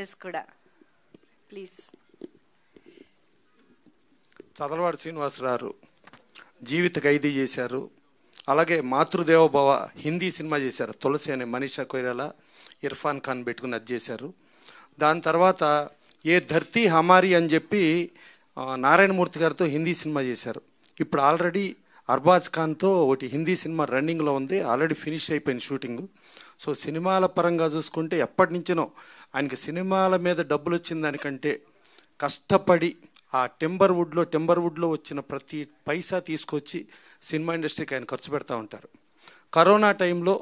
yes కూడా please చదలవాడు Srinivasarao జీవిత ఖైదీ చేశారు అలాగే భవ హిందీ సినిమా చేశారు తులసి అనే మనీషా కొయిరాల ఇర్ఫాన్ ఖాన్ పెట్టుకుని అది చేశారు దాని తర్వాత ఏ ధర్తీ హమారి అని చెప్పి నారాయణమూర్తి గారితో హిందీ సినిమా చేశారు ఇప్పుడు ఆల్రెడీ అర్బాజ్ ఖాన్తో ఒకటి హిందీ సినిమా రన్నింగ్లో ఉంది ఆల్రెడీ ఫినిష్ అయిపోయింది షూటింగ్ సో సినిమాల పరంగా చూసుకుంటే ఎప్పటి నుంచినో ఆయనకి సినిమాల మీద డబ్బులు వచ్చిన దానికంటే కష్టపడి ఆ టెంబర్ వుడ్లో టెంబర్ వుడ్లో వచ్చిన ప్రతి పైసా తీసుకొచ్చి సినిమా ఇండస్ట్రీకి ఆయన ఖర్చు పెడతా ఉంటారు కరోనా టైంలో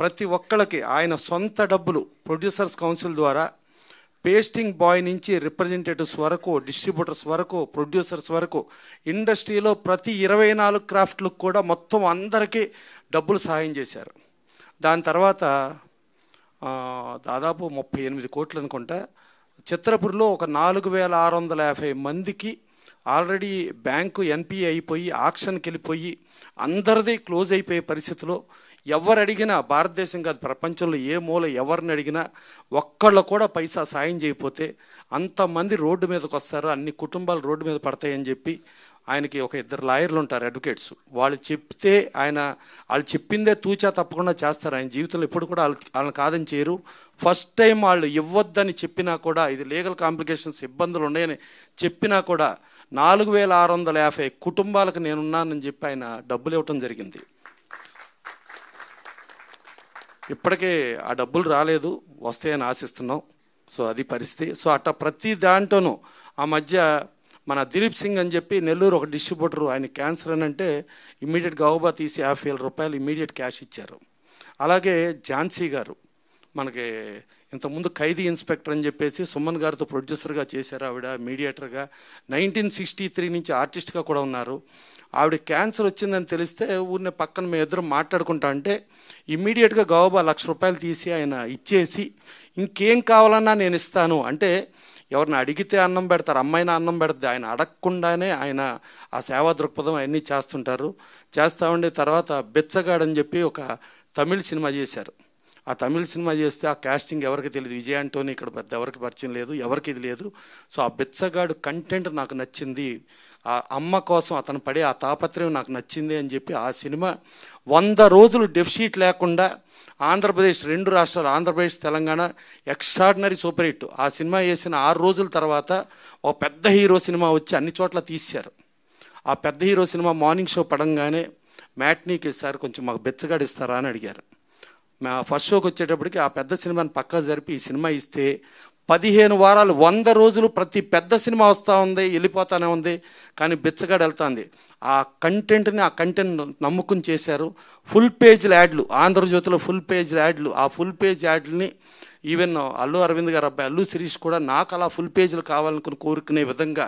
ప్రతి ఒక్కళ్ళకి ఆయన సొంత డబ్బులు ప్రొడ్యూసర్స్ కౌన్సిల్ ద్వారా పేస్టింగ్ బాయ్ నుంచి రిప్రజెంటేటివ్స్ వరకు డిస్ట్రిబ్యూటర్స్ వరకు ప్రొడ్యూసర్స్ వరకు ఇండస్ట్రీలో ప్రతి ఇరవై నాలుగు క్రాఫ్ట్లకు కూడా మొత్తం అందరికీ డబ్బులు సహాయం చేశారు దాని తర్వాత దాదాపు ముప్పై ఎనిమిది కోట్లు అనుకుంటా చిత్రపూర్లో ఒక నాలుగు వేల ఆరు వందల యాభై మందికి ఆల్రెడీ బ్యాంకు ఎన్పిఏ అయిపోయి ఆక్షన్కి వెళ్ళిపోయి అందరిది క్లోజ్ అయిపోయే పరిస్థితిలో ఎవరు అడిగినా భారతదేశం కాదు ప్రపంచంలో ఏ మూల ఎవరిని అడిగినా ఒక్కళ్ళు కూడా పైసా సాయం చేయకపోతే అంతమంది రోడ్డు మీదకి వస్తారు అన్ని కుటుంబాలు రోడ్డు మీద పడతాయని చెప్పి ఆయనకి ఒక ఇద్దరు లాయర్లు ఉంటారు అడ్వకేట్స్ వాళ్ళు చెప్తే ఆయన వాళ్ళు చెప్పిందే తూచా తప్పకుండా చేస్తారు ఆయన జీవితంలో ఇప్పుడు కూడా వాళ్ళు వాళ్ళని కాదని చేయరు ఫస్ట్ టైం వాళ్ళు ఇవ్వద్దని చెప్పినా కూడా ఇది లీగల్ కాంప్లికేషన్స్ ఇబ్బందులు ఉన్నాయని చెప్పినా కూడా నాలుగు వేల ఆరు వందల యాభై కుటుంబాలకు నేనున్నానని చెప్పి ఆయన డబ్బులు ఇవ్వటం జరిగింది ఇప్పటికే ఆ డబ్బులు రాలేదు వస్తాయని ఆశిస్తున్నాం సో అది పరిస్థితి సో అట్ట ప్రతి దాంట్లోనూ ఆ మధ్య మన దిలీప్ సింగ్ అని చెప్పి నెల్లూరు ఒక డిస్ట్రిబ్యూటర్ ఆయన క్యాన్సర్ అని అంటే ఇమ్మీడియట్ గౌబా తీసి యాభై వేల రూపాయలు ఇమ్మీడియట్ క్యాష్ ఇచ్చారు అలాగే ఝాన్సీ గారు మనకి ఇంతకుముందు ఖైదీ ఇన్స్పెక్టర్ అని చెప్పేసి సుమన్ గారితో ప్రొడ్యూసర్గా చేశారు ఆవిడ మీడియేటర్గా నైన్టీన్ సిక్స్టీ త్రీ నుంచి ఆర్టిస్ట్గా కూడా ఉన్నారు ఆవిడ క్యాన్సర్ వచ్చిందని తెలిస్తే ఊరినే పక్కన మేము ఇద్దరు మాట్లాడుకుంటా అంటే ఇమ్మీడియట్గా గౌబా లక్ష రూపాయలు తీసి ఆయన ఇచ్చేసి ఇంకేం కావాలన్నా నేను ఇస్తాను అంటే ఎవరిని అడిగితే అన్నం పెడతారు అమ్మాయిన అన్నం పెడతారు ఆయన అడగకుండానే ఆయన ఆ సేవా దృక్పథం అవన్నీ చేస్తుంటారు చేస్తా ఉండే తర్వాత బెచ్చగాడని చెప్పి ఒక తమిళ్ సినిమా చేశారు ఆ తమిళ సినిమా చేస్తే ఆ కాస్టింగ్ ఎవరికి తెలియదు విజయ్ అంటోని ఇక్కడ పెద్ద ఎవరికి పరిచయం లేదు ఎవరికి ఇది లేదు సో ఆ బిచ్చగాడు కంటెంట్ నాకు నచ్చింది ఆ అమ్మ కోసం అతను పడే ఆ తాపత్రయం నాకు నచ్చింది అని చెప్పి ఆ సినిమా వంద రోజులు డెఫిషీట్ లేకుండా ఆంధ్రప్రదేశ్ రెండు రాష్ట్రాలు Andhra Pradesh Telangana extraordinary super hit ఆ సినిమా వేసిన ఆరు రోజుల తర్వాత ఒక పెద్ద హీరో సినిమా వచ్చి అన్ని చోట్ల తీశారు ఆ పెద్ద హీరో సినిమా మార్నింగ్ షో పడంగానే మ్యాట్నీకి సార్ కొంచెం మాకు బెచ్చగాడిస్తారా అని అడిగారు ఫస్ట్ షోకి వచ్చేటప్పటికి ఆ పెద్ద సినిమాని పక్కా జరిపి ఈ సినిమా ఇస్తే పదిహేను వారాలు వంద రోజులు ప్రతి పెద్ద సినిమా వస్తూ ఉంది వెళ్ళిపోతానే ఉంది కానీ బిచ్చగాడు వెళ్తుంది ఆ కంటెంట్ని ఆ కంటెంట్ నమ్ముకుని చేశారు ఫుల్ పేజ్ యాడ్లు ఆంధ్రజ్యోతిలో ఫుల్ పేజ్ యాడ్లు ఆ ఫుల్ పేజ్ యాడ్ని ఈవెన్ అల్లు అరవింద్ గారు అబ్బాయి అల్లు శిరీష్ కూడా నాకు అలా ఫుల్ పేజీలు కావాలనుకుని కోరుకునే విధంగా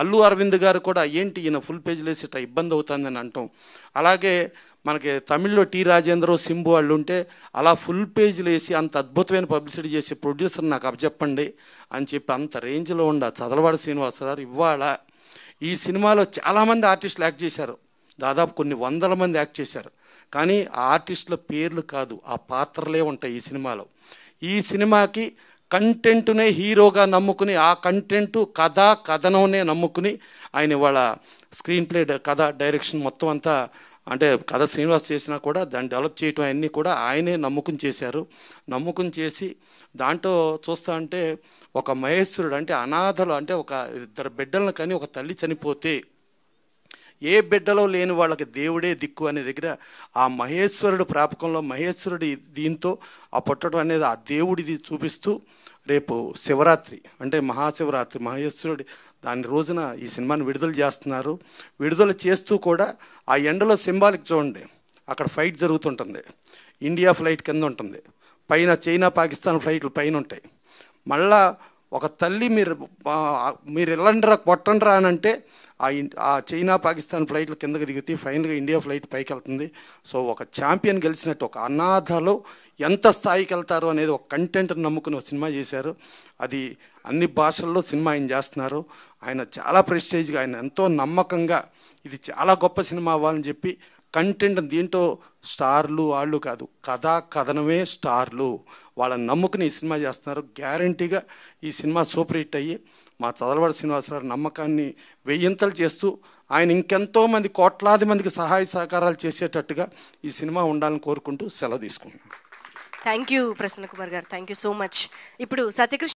అల్లు అరవింద్ గారు కూడా ఏంటి ఈయన ఫుల్ పేజీలు వేసి ఇట్లా ఇబ్బంది అవుతుందని అంటాం అలాగే మనకి తమిళ్లో టి రాజేంద్ర సింబు వాళ్ళు ఉంటే అలా ఫుల్ పేజీలు వేసి అంత అద్భుతమైన పబ్లిసిటీ చేసే ప్రొడ్యూసర్ నాకు చెప్పండి అని చెప్పి అంత రేంజ్లో ఉండ చదలవాడ శ్రీనివాసరావు ఇవాళ ఈ సినిమాలో చాలామంది ఆర్టిస్టులు యాక్ట్ చేశారు దాదాపు కొన్ని వందల మంది యాక్ట్ చేశారు కానీ ఆ ఆర్టిస్టుల పేర్లు కాదు ఆ పాత్రలే ఉంటాయి ఈ సినిమాలో ఈ సినిమాకి కంటెంట్నే హీరోగా నమ్ముకుని ఆ కంటెంట్ కథ కథనంనే నమ్ముకుని ఆయన వాళ్ళ స్క్రీన్ ప్లే కథ డైరెక్షన్ మొత్తం అంతా అంటే కథ శ్రీనివాస్ చేసినా కూడా దాన్ని డెవలప్ చేయటం అన్నీ కూడా ఆయనే నమ్ముకుని చేశారు నమ్ముకుని చేసి దాంట్లో చూస్తా అంటే ఒక మహేశ్వరుడు అంటే అనాథలు అంటే ఒక ఇద్దరు బిడ్డలను కానీ ఒక తల్లి చనిపోతే ఏ బిడ్డలో లేని వాళ్ళకి దేవుడే దిక్కు అనే దగ్గర ఆ మహేశ్వరుడు ప్రాపకంలో మహేశ్వరుడి దీంతో ఆ పుట్టడం అనేది ఆ దేవుడిది చూపిస్తూ రేపు శివరాత్రి అంటే మహాశివరాత్రి మహేశ్వరుడి దాని రోజున ఈ సినిమాని విడుదల చేస్తున్నారు విడుదల చేస్తూ కూడా ఆ ఎండలో సింబాలిక్ చూడండి అక్కడ ఫ్లైట్ జరుగుతుంటుంది ఇండియా ఫ్లైట్ కింద ఉంటుంది పైన చైనా పాకిస్తాన్ ఫ్లైట్లు పైన ఉంటాయి మళ్ళా ఒక తల్లి మీరు మీరు వెళ్ళండిరా కొట్టండిరా అని అంటే ఆ ఆ చైనా పాకిస్తాన్ ఫ్లైట్లు కిందకి దిగితే ఫైనల్గా ఇండియా ఫ్లైట్ పైకి వెళ్తుంది సో ఒక ఛాంపియన్ గెలిచినట్టు ఒక అనాథలో ఎంత స్థాయికి వెళ్తారు అనేది ఒక కంటెంట్ నమ్ముకుని ఒక సినిమా చేశారు అది అన్ని భాషల్లో సినిమా ఆయన చేస్తున్నారు ఆయన చాలా ప్రెస్టేజ్గా ఆయన ఎంతో నమ్మకంగా ఇది చాలా గొప్ప సినిమా అవ్వాలని చెప్పి కంటెంట్ దీంట్లో స్టార్లు వాళ్ళు కాదు కథా కథనమే స్టార్లు వాళ్ళ నమ్ముకుని ఈ సినిమా చేస్తున్నారు గ్యారంటీగా ఈ సినిమా సూపర్ హిట్ అయ్యి మా చదలవాడ శ్రీనివాసరావు నమ్మకాన్ని వెయ్యింతలు చేస్తూ ఆయన ఇంకెంతో మంది కోట్లాది మందికి సహాయ సహకారాలు చేసేటట్టుగా ఈ సినిమా ఉండాలని కోరుకుంటూ సెలవు తీసుకుంటున్నాను థ్యాంక్ యూ ప్రసన్న కుమార్ గారు థ్యాంక్ యూ సో మచ్ ఇప్పుడు సత్యకృష్ణ